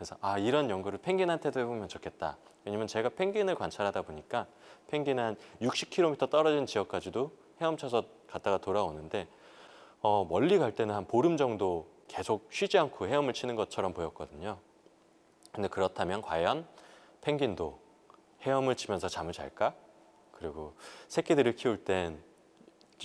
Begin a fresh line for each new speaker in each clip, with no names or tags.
그래서 아 이런 연구를 펭귄한테도 해보면 좋겠다. 왜냐면 제가 펭귄을 관찰하다 보니까 펭귄 한 60km 떨어진 지역까지도 헤엄쳐서 갔다가 돌아오는데 어, 멀리 갈 때는 한 보름 정도 계속 쉬지 않고 헤엄을 치는 것처럼 보였거든요. 근데 그렇다면 과연 펭귄도 헤엄을 치면서 잠을 잘까? 그리고 새끼들을 키울 땐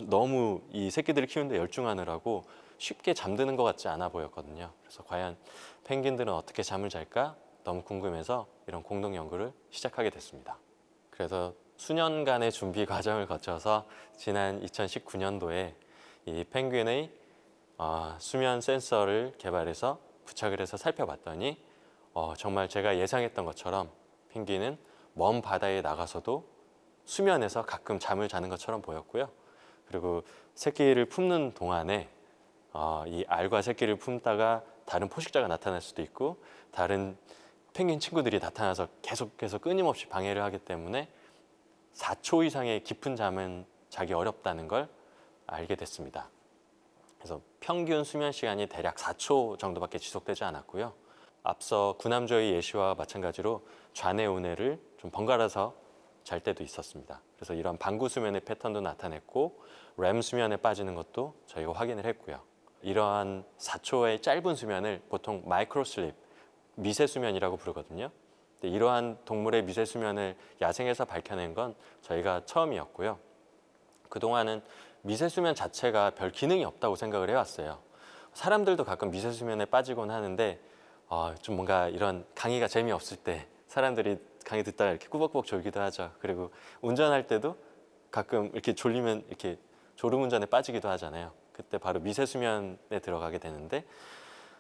너무 이 새끼들을 키우는데 열중하느라고 쉽게 잠드는 것 같지 않아 보였거든요. 그래서 과연 펭귄들은 어떻게 잠을 잘까 너무 궁금해서 이런 공동 연구를 시작하게 됐습니다. 그래서 수년간의 준비 과정을 거쳐서 지난 2019년도에 이 펭귄의 어, 수면 센서를 개발해서 부착을 해서 살펴봤더니 어, 정말 제가 예상했던 것처럼 펭귄은 먼 바다에 나가서도 수면에서 가끔 잠을 자는 것처럼 보였고요. 그리고 새끼를 품는 동안에 어, 이 알과 새끼를 품다가 다른 포식자가 나타날 수도 있고 다른 펭귄 친구들이 나타나서 계속해서 끊임없이 방해를 하기 때문에 4초 이상의 깊은 잠은 자기 어렵다는 걸 알게 됐습니다. 그래서 평균 수면 시간이 대략 4초 정도밖에 지속되지 않았고요. 앞서 구남조의 예시와 마찬가지로 좌뇌 우뇌를 좀 번갈아서 잘 때도 있었습니다. 그래서 이런 방구 수면의 패턴도 나타냈고 램 수면에 빠지는 것도 저희가 확인을 했고요. 이러한 4초의 짧은 수면을 보통 마이크로슬립, 미세수면이라고 부르거든요. 이러한 동물의 미세수면을 야생에서 밝혀낸 건 저희가 처음이었고요. 그동안은 미세수면 자체가 별 기능이 없다고 생각을 해왔어요. 사람들도 가끔 미세수면에 빠지곤 하는데 어, 좀 뭔가 이런 강의가 재미없을 때 사람들이 강의 듣다가 이렇게 꾸벅꾸벅 졸기도 하죠. 그리고 운전할 때도 가끔 이렇게 졸리면 이렇게 졸음 운전에 빠지기도 하잖아요. 그때 바로 미세 수면에 들어가게 되는데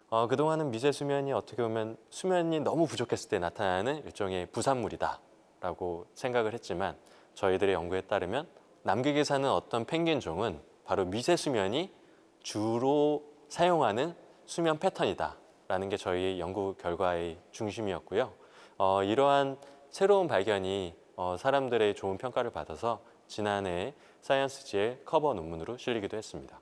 어, 그동안은 미세 수면이 어떻게 보면 수면이 너무 부족했을 때 나타나는 일종의 부산물이다라고 생각을 했지만 저희들의 연구에 따르면 남극에 사는 어떤 펭귄 종은 바로 미세 수면이 주로 사용하는 수면 패턴이다라는 게 저희 연구 결과의 중심이었고요. 어, 이러한 새로운 발견이 어, 사람들의 좋은 평가를 받아서 지난해 사이언스지의 커버 논문으로 실리기도 했습니다.